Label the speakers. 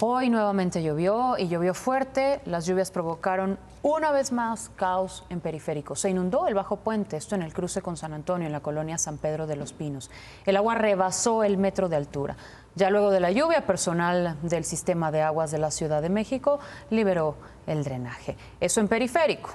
Speaker 1: Hoy nuevamente llovió y llovió fuerte. Las lluvias provocaron una vez más caos en periférico. Se inundó el bajo puente, esto en el cruce con San Antonio, en la colonia San Pedro de los Pinos. El agua rebasó el metro de altura. Ya luego de la lluvia, personal del sistema de aguas de la Ciudad de México liberó el drenaje. Eso en periférico.